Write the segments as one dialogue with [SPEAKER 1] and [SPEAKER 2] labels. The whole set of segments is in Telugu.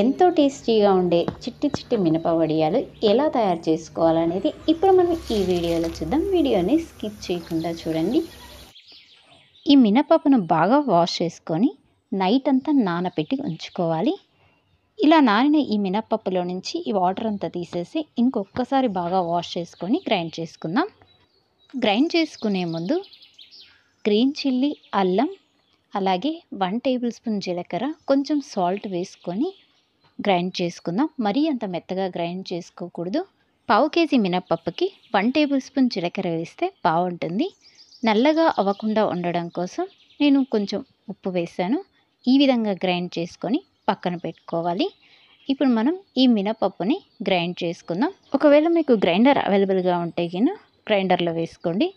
[SPEAKER 1] ఎంతో టేస్టీగా ఉండే చిట్టి చిట్టి మినప వడియాలు ఎలా తయారు చేసుకోవాలనేది ఇప్పుడు మనం ఈ వీడియోలో చూద్దాం వీడియోని స్కిప్ చేయకుండా చూడండి ఈ మినపప్పును బాగా వాష్ చేసుకొని నైట్ అంతా నానబెట్టి ఉంచుకోవాలి ఇలా నానిన ఈ మినపప్పులో నుంచి ఈ వాటర్ అంతా తీసేసి ఇంకొకసారి బాగా వాష్ చేసుకొని గ్రైండ్ చేసుకుందాం గ్రైండ్ చేసుకునే ముందు గ్రీన్ చిల్లీ అల్లం అలాగే వన్ టేబుల్ స్పూన్ జీలకర్ర కొంచెం సాల్ట్ వేసుకొని గ్రైండ్ చేసుకుందాం మరీ అంత మెత్తగా గ్రైండ్ చేసుకోకూడదు పావు కేజీ మినప్పప్పుకి వన్ టేబుల్ స్పూన్ జీలకర్ర వేస్తే బాగుంటుంది నల్లగా అవ్వకుండా ఉండడం కోసం నేను కొంచెం ఉప్పు వేసాను ఈ విధంగా గ్రైండ్ చేసుకొని పక్కన పెట్టుకోవాలి ఇప్పుడు మనం ఈ మినపప్పుని గ్రైండ్ చేసుకుందాం ఒకవేళ మీకు గ్రైండర్ అవైలబుల్గా ఉంటే కింద గ్రైండర్లో వేసుకోండి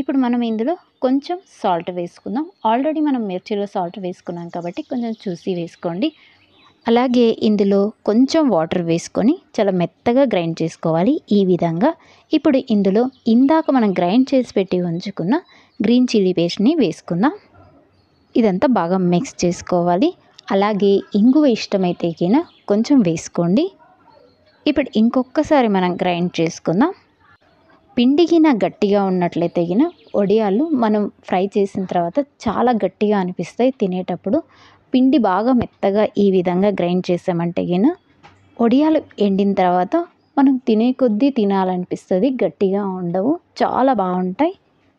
[SPEAKER 1] ఇప్పుడు మనం ఇందులో కొంచెం సాల్ట్ వేసుకుందాం ఆల్రెడీ మనం మిర్చిలో సాల్ట్ వేసుకున్నాం కాబట్టి కొంచెం చూసి వేసుకోండి అలాగే ఇందులో కొంచెం వాటర్ వేసుకొని చాలా మెత్తగా గ్రైండ్ చేసుకోవాలి ఈ విధంగా ఇప్పుడు ఇందులో ఇందాక మనం గ్రైండ్ చేసి పెట్టి ఉంచుకున్న గ్రీన్ చిల్లీ పేస్ట్ని వేసుకుందాం ఇదంతా బాగా మిక్స్ చేసుకోవాలి అలాగే ఇంగువ ఇష్టమైతే కొంచెం వేసుకోండి ఇప్పుడు ఇంకొకసారి మనం గ్రైండ్ చేసుకుందాం పిండిగిన గట్టిగా ఉన్నట్లయితే గిన వడియాలు మనం ఫ్రై చేసిన తర్వాత చాలా గట్టిగా అనిపిస్తాయి తినేటప్పుడు పిండి బాగా మెత్తగా ఈ విధంగా గ్రైండ్ చేసామంటే గిన వడియాలు ఎండిన తర్వాత మనం తినే కొద్దీ తినాలనిపిస్తుంది గట్టిగా ఉండవు చాలా బాగుంటాయి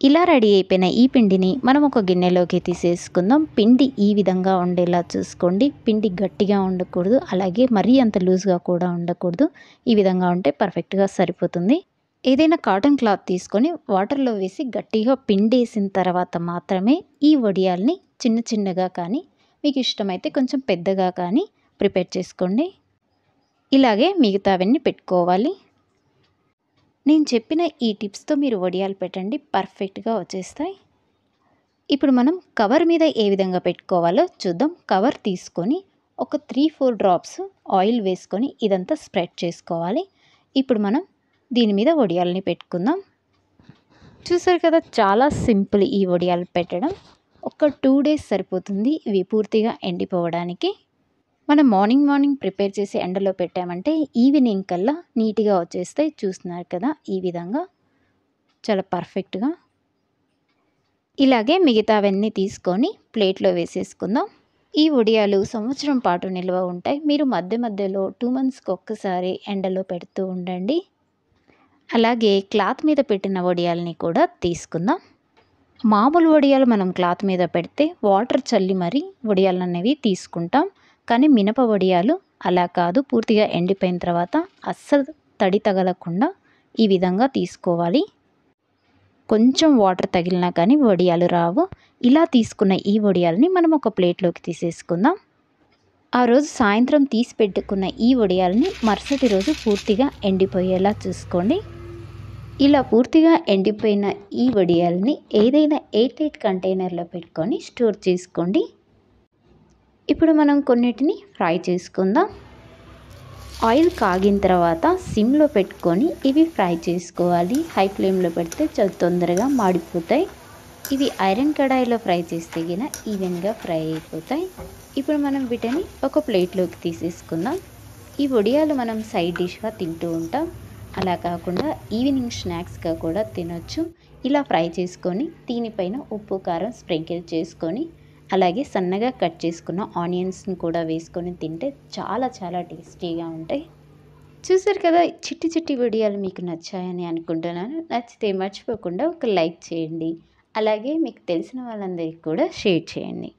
[SPEAKER 1] ఇలా రెడీ అయిపోయిన ఈ పిండిని మనం ఒక గిన్నెలోకి తీసేసుకుందాం పిండి ఈ విధంగా ఉండేలా చూసుకోండి పిండి గట్టిగా ఉండకూడదు అలాగే మరీ అంత లూజ్గా కూడా ఉండకూడదు ఈ విధంగా ఉంటే పర్ఫెక్ట్గా సరిపోతుంది ఏదైనా కాటన్ క్లాత్ తీసుకొని వాటర్లో వేసి గట్టిగా పిండేసిన తర్వాత మాత్రమే ఈ వడియాల్ని చిన్న చిన్నగా కానీ మీకు ఇష్టమైతే కొంచెం పెద్దగా కానీ ప్రిపేర్ చేసుకోండి ఇలాగే మిగతావన్నీ పెట్టుకోవాలి నేను చెప్పిన ఈ టిప్స్తో మీరు వడియాలు పెట్టండి పర్ఫెక్ట్గా వచ్చేస్తాయి ఇప్పుడు మనం కవర్ మీద ఏ విధంగా పెట్టుకోవాలో చూద్దాం కవర్ తీసుకొని ఒక త్రీ ఫోర్ డ్రాప్స్ ఆయిల్ వేసుకొని ఇదంతా స్ప్రెడ్ చేసుకోవాలి ఇప్పుడు మనం దీని మీద వడియాలని పెట్టుకుందాం చూసారు కదా చాలా సింపుల్ ఈ వడియాలు పెట్టడం ఒక టూ డేస్ సరిపోతుంది ఇవి పూర్తిగా ఎండిపోవడానికి మనం మార్నింగ్ మార్నింగ్ ప్రిపేర్ చేసి ఎండలో పెట్టామంటే ఈవినింగ్ కల్లా నీట్గా వచ్చేస్తాయి చూస్తున్నారు కదా ఈ విధంగా చాలా పర్ఫెక్ట్గా ఇలాగే మిగతావన్నీ తీసుకొని ప్లేట్లో వేసేసుకుందాం ఈ ఉడియాలు సంవత్సరం పాటు నిల్వ ఉంటాయి మీరు మధ్య మధ్యలో టూ మంత్స్కి ఒక్కసారి ఎండలో పెడుతూ ఉండండి అలాగే క్లాత్ మీద పెట్టిన వడియాలని కూడా తీసుకుందాం మామూలు వడియాలు మనం క్లాత్ మీద పెడితే వాటర్ చల్లి మరీ వడియాలు అనేవి తీసుకుంటాం కానీ మినప వడియాలు అలా కాదు పూర్తిగా ఎండిపోయిన తర్వాత అస్సలు తడి తగలకుండా ఈ విధంగా తీసుకోవాలి కొంచెం వాటర్ తగిలినా కానీ వడియాలు రావు ఇలా తీసుకున్న ఈ వడియాలని మనం ఒక ప్లేట్లోకి తీసేసుకుందాం ఆ రోజు సాయంత్రం తీసి పెట్టుకున్న ఈ వడియాలని మరుసటి రోజు పూర్తిగా ఎండిపోయేలా చూసుకోండి ఇలా పూర్తిగా ఎండిపోయిన ఈ వడియాలని ఏదైనా ఎయిట్ ఎయిట్ కంటైనర్లో పెట్టుకొని స్టోర్ చేసుకోండి ఇప్పుడు మనం కొన్నిటిని ఫ్రై చేసుకుందాం ఆయిల్ కాగిన తర్వాత సిమ్లో పెట్టుకొని ఇవి ఫ్రై చేసుకోవాలి హై ఫ్లేమ్లో పెడితే చాలా తొందరగా మాడిపోతాయి ఇవి ఐరన్ కడాయిలో ఫ్రై చేస్తే గిన ఈవెన్గా ఫ్రై అయిపోతాయి ఇప్పుడు మనం వీటిని ఒక ప్లేట్లోకి తీసేసుకుందాం ఈ వడియాలు మనం సైడ్ డిష్గా తింటూ ఉంటాం అలా కాకుండా ఈవినింగ్ స్నాక్స్గా కూడా తినొచ్చు ఇలా ఫ్రై చేసుకొని దీనిపైన ఉప్పు కారం స్ప్రింకిల్ చేసుకొని అలాగే సన్నగా కట్ చేసుకున్న ఆనియన్స్ని కూడా వేసుకొని తింటే చాలా చాలా టేస్టీగా ఉంటాయి చూసారు కదా చిట్టి చిట్టి వీడియోలు మీకు నచ్చాయని అనుకుంటున్నాను నచ్చితే మర్చిపోకుండా ఒక లైక్ చేయండి అలాగే మీకు తెలిసిన వాళ్ళందరికీ కూడా షేర్ చేయండి